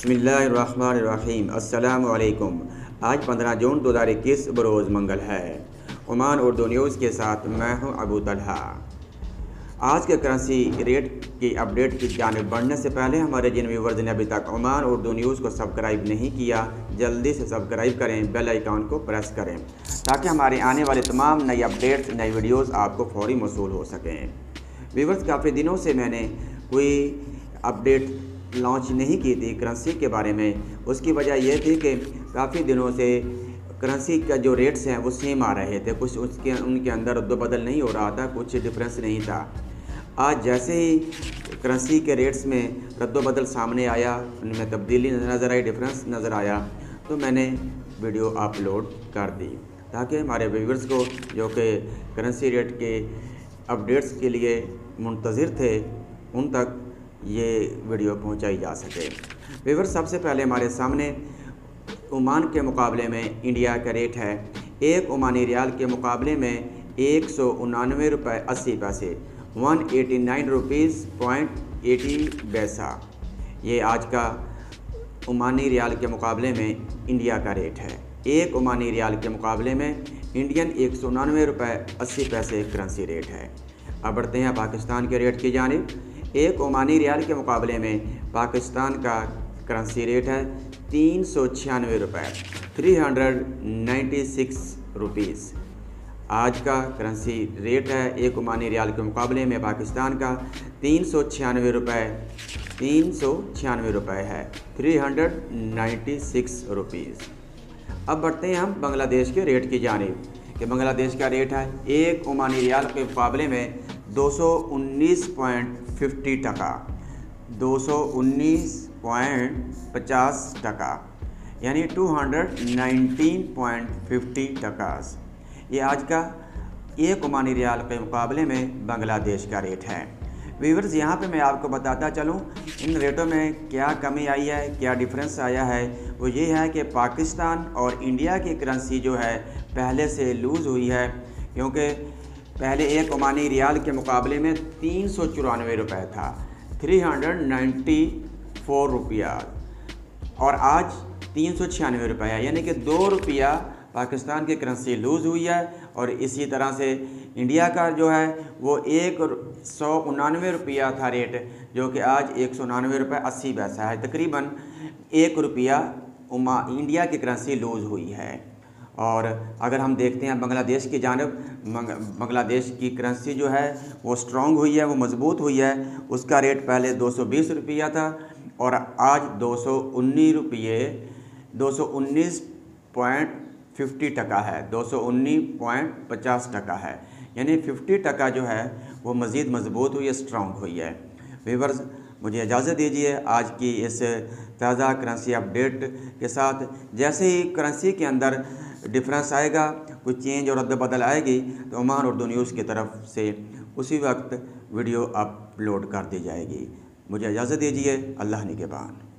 بسم اللہ الرحمن الرحیم السلام علیکم آج پندرہ جون دو ہزار اکیس بروز منگل ہے عمان اردو نیوز کے ساتھ میں ہوں ابو طلحہ آج کے کرنسی ریٹ کی اپڈیٹ کی جانب بڑھنے سے پہلے ہمارے جنوی ورز نے ابھی تک عمان اردو نیوز کو سبسکرائب نہیں کیا جلدی سے سبسکرائب کریں بیل آئیکن کو پریس کریں تاکہ ہمارے آنے والے تمام نئی اپڈیٹس نئی ویڈیوز آپ کو فوری موصول ہو سکیں ویورز کافی دنوں سے میں نے کوئی اپڈیٹ لانچ نہیں کی تھی کرنسی کے بارے میں اس کی وجہ یہ تھی کہ کافی دنوں سے کرنسی کا جو ریٹس ہیں وہ سیم آ رہے تھے کچھ اس کے ان کے اندر دو بدل نہیں ہو رہا تھا کچھ ڈفرینس نہیں تھا آج جیسے ہی کرنسی کے ریٹس میں رد و بدل سامنے آیا ان میں تبدیلی نظر آئی ڈفرینس نظر آیا تو میں نے ویڈیو اپلوڈ کر دی تاکہ ہمارے ویورس کو جو کہ کرنسی ریٹ کے اپڈیٹس کے لیے منتظر تھے ان تک یہ ویڈیو پہنچائی جا سکے ویور سب سے پہلے ہمارے سامنے عمان کے مقابلے میں انڈیا کا ریٹ ہے ایک عمانی ریال کے مقابلے میں ایک سو انانوے روپے اسی پیسے one eighty nine rupees point eighty paisa یہ آج کا عمانی ریال کے مقابلے میں انڈیا کا ریٹ ہے ایک عمانی ریال کے مقابلے میں انڈین ایک سو انانوے روپے اسی پیسے کرنسی ریٹ ہے اب بڑھتے ہیں پاکستان کے ریٹ کی جانب ایک عمانی ریال کے مقابلے میں پاکستان کا کرنسی ریٹ ہے تین سو چھیانوے روپے three hundred ninety six rupees آج کا کرنسی ریٹ ہے ایک عمانی ریال کے مقابلے میں پاکستان کا تین سو چھیانوے روپے تین سو چھیانوے روپے ہے three hundred ninety six rupees اب بڑھتے ہیں ہم بنگلہ دیش کے ریٹ کی جانب کہ بنگلہ دیش کا ریٹ ہے ایک عمانی ریال کے مقابلے میں دو سو انیس پوائنٹ ففٹی ٹکا دو سو انیس پوائنٹ پچاس ٹکا یعنی two hundred nineteen point fifty ٹکاس یہ آج کا ایک عمانی ریال کے مقابلے میں بنگلہ دیش کا ریٹ ہے ویورز یہاں پہ میں آپ کو بتاتا چلوں ان ریٹوں میں کیا کمی آئی ہے کیا ڈیفرنس آیا ہے وہ یہ ہے کہ پاکستان اور انڈیا کی کرنسی جو ہے پہلے سے لوز ہوئی ہے کیونکہ پہلے ایک عمانی ریال کے مقابلے میں تین سو چورانوے روپے تھا تھری ہنڈریڈ نائنٹی فور روپیہ اور آج تین سو چھیانوے ہے یعنی کہ دو روپیہ پاکستان کی کرنسی لوز ہوئی ہے اور اسی طرح سے انڈیا کا جو ہے وہ ایک سو انانوے روپیہ تھا ریٹ جو کہ آج ایک سو انانوے روپے اسی پیسہ ہے تقریباً ایک روپیہ انڈیا کی کرنسی لوز ہوئی ہے اور اگر ہم دیکھتے ہیں بنگلہ دیش کی جانب بنگلہ دیش کی کرنسی جو ہے وہ اسٹرانگ ہوئی ہے وہ مضبوط ہوئی ہے اس کا ریٹ پہلے دو سو بیس روپیہ تھا اور آج دو سو انیس روپیے دو سو انیس پوائنٹ ففٹی ٹکا ہے دو سو انیس پوائنٹ پچاس ٹکا ہے یعنی ففٹی ٹکا جو ہے وہ مزید مضبوط ہوئی ہے اسٹرانگ ہوئی ہے ویورز مجھے اجازت دیجیے آج کی اس تازہ کرنسی اپڈیٹ کے ساتھ جیسے ہی کرنسی کے اندر ڈفرینس آئے گا کچھ چینج اور رد بدل آئے گی تو عمان اردو نیوز کی طرف سے اسی وقت ویڈیو اپلوڈ کر دی جائے گی مجھے اجازت دیجیے اللہ نگان